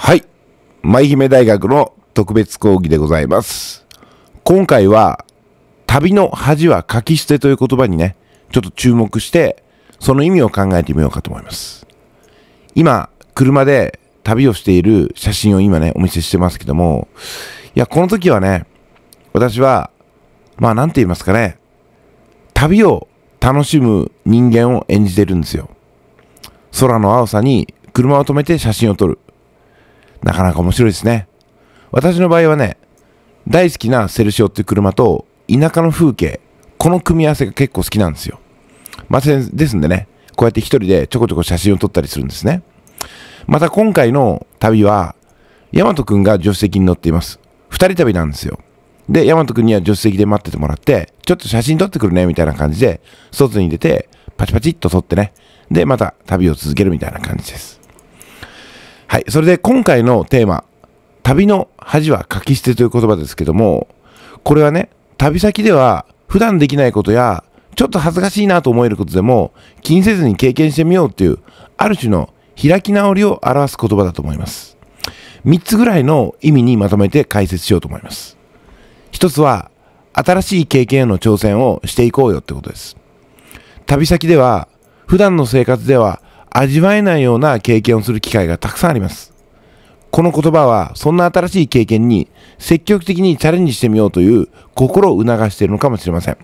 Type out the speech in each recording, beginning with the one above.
はい。舞姫大学の特別講義でございます。今回は、旅の恥は書き捨てという言葉にね、ちょっと注目して、その意味を考えてみようかと思います。今、車で旅をしている写真を今ね、お見せしてますけども、いや、この時はね、私は、まあ、なんて言いますかね、旅を楽しむ人間を演じてるんですよ。空の青さに車を止めて写真を撮る。なかなか面白いですね。私の場合はね、大好きなセルシオっていう車と田舎の風景、この組み合わせが結構好きなんですよ。まあ、ですんでね、こうやって一人でちょこちょこ写真を撮ったりするんですね。また今回の旅は、ヤマトくんが助手席に乗っています。二人旅なんですよ。で、ヤマトくんには助手席で待っててもらって、ちょっと写真撮ってくるね、みたいな感じで、外に出て、パチパチっと撮ってね。で、また旅を続けるみたいな感じです。はい。それで今回のテーマ、旅の恥は書き捨てという言葉ですけども、これはね、旅先では普段できないことや、ちょっと恥ずかしいなと思えることでも気にせずに経験してみようっていう、ある種の開き直りを表す言葉だと思います。3つぐらいの意味にまとめて解説しようと思います。1つは、新しい経験への挑戦をしていこうよってことです。旅先では、普段の生活では味わえないような経験をする機会がたくさんあります。この言葉は、そんな新しい経験に積極的にチャレンジしてみようという心を促しているのかもしれません。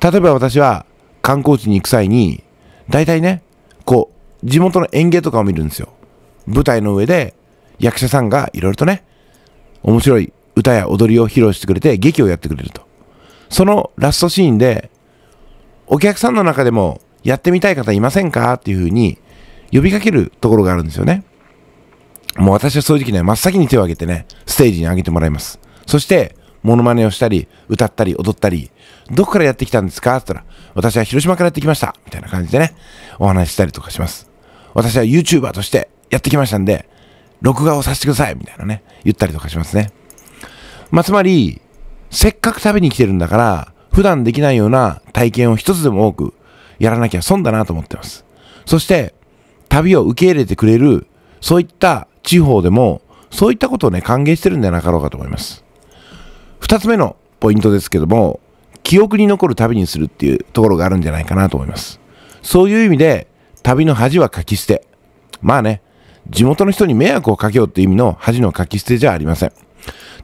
例えば私は観光地に行く際に、大体ね、こう、地元の園芸とかを見るんですよ。舞台の上で役者さんがいろいろとね、面白い歌や踊りを披露してくれて劇をやってくれると。そのラストシーンで、お客さんの中でもやってみたい方いませんかっていうふうに呼びかけるところがあるんですよね。もう私は正直ね、真っ先に手を挙げてね、ステージに上げてもらいます。そして、モノマネをしたり、歌ったり、踊ったり、どこからやってきたんですかって言ったら、私は広島からやってきました。みたいな感じでね、お話ししたりとかします。私は YouTuber としてやってきましたんで、録画をさせてくださいみたいなね、言ったりとかしますね。まあ、つまり、せっかく食べに来てるんだから、普段できないような体験を一つでも多くやらなきゃ損だなと思ってます。そして、旅を受け入れてくれる、そういった地方でも、そういったことをね、歓迎してるんじゃなかろうかと思います。2つ目のポイントですけども、記憶に残る旅にするっていうところがあるんじゃないかなと思います。そういう意味で、旅の恥は書き捨て。まあね、地元の人に迷惑をかけようっていう意味の恥の書き捨てじゃありません。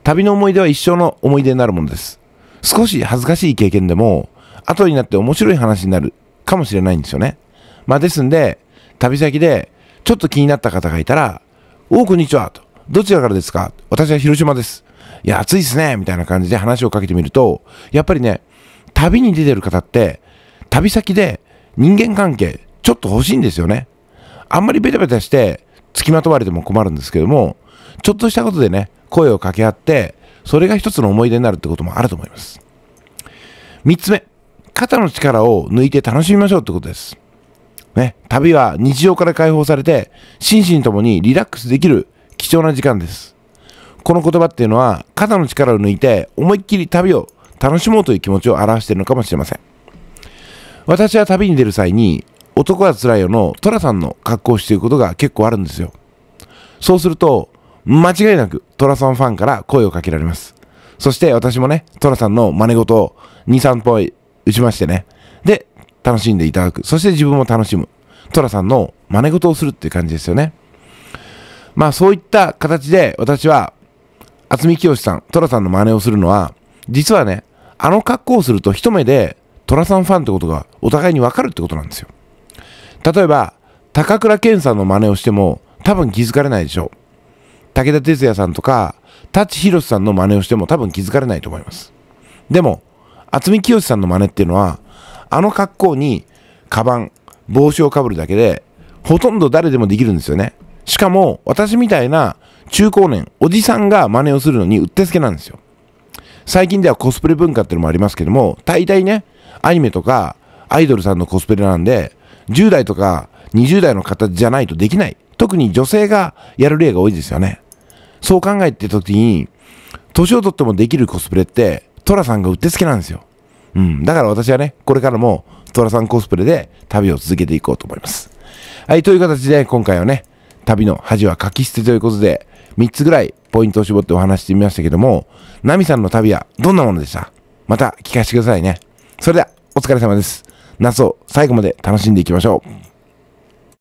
旅の思い出は一生の思い出になるものです。少し恥ずかしい経験でも、後になって面白い話になるかもしれないんですよね。まあ、ですんで、旅先でちょっと気になった方がいたら、おお、こんにちはと。どちらからですか私は広島です。いや、暑いっすねみたいな感じで話をかけてみると、やっぱりね、旅に出てる方って、旅先で人間関係、ちょっと欲しいんですよね。あんまりベタベタして、付きまとわれても困るんですけども、ちょっとしたことでね、声を掛け合って、それが一つの思い出になるってこともあると思います。3つ目。肩の力を抜いて楽しみましょうってことです。ね、旅は日常から解放されて、心身ともにリラックスできる貴重な時間です。この言葉っていうのは、肩の力を抜いて、思いっきり旅を楽しもうという気持ちを表しているのかもしれません。私は旅に出る際に、男はつらいよの寅さんの格好をしていることが結構あるんですよ。そうすると、間違いなく寅さんファンから声をかけられます。そして私もね、寅さんの真似事を2、3本打ちましてね。で、楽しんでいただく。そして自分も楽しむ。トラさんの真似事をするっていう感じですよね。まあそういった形で私は、渥美清さん、トラさんの真似をするのは、実はね、あの格好をすると一目でトラさんファンってことがお互いにわかるってことなんですよ。例えば、高倉健さんの真似をしても多分気づかれないでしょう。武田鉄矢さんとか、舘ひろしさんの真似をしても多分気づかれないと思います。でも、渥美清さんの真似っていうのは、あの格好に、カバン、帽子をかぶるだけで、ほとんど誰でもできるんですよね。しかも、私みたいな中高年、おじさんが真似をするのにうってつけなんですよ。最近ではコスプレ文化っていうのもありますけども、大体ね、アニメとかアイドルさんのコスプレなんで、10代とか20代の方じゃないとできない。特に女性がやる例が多いですよね。そう考えてる時に、年をとってもできるコスプレって、トラさんがうってつけなんですよ。うん。だから私はね、これからもトラさんコスプレで旅を続けていこうと思います。はい、という形で今回はね、旅の恥は書き捨てということで、3つぐらいポイントを絞ってお話してみましたけども、ナミさんの旅はどんなものでしたまた聞かせてくださいね。それでは、お疲れ様です。夏を最後まで楽しんでいきましょう。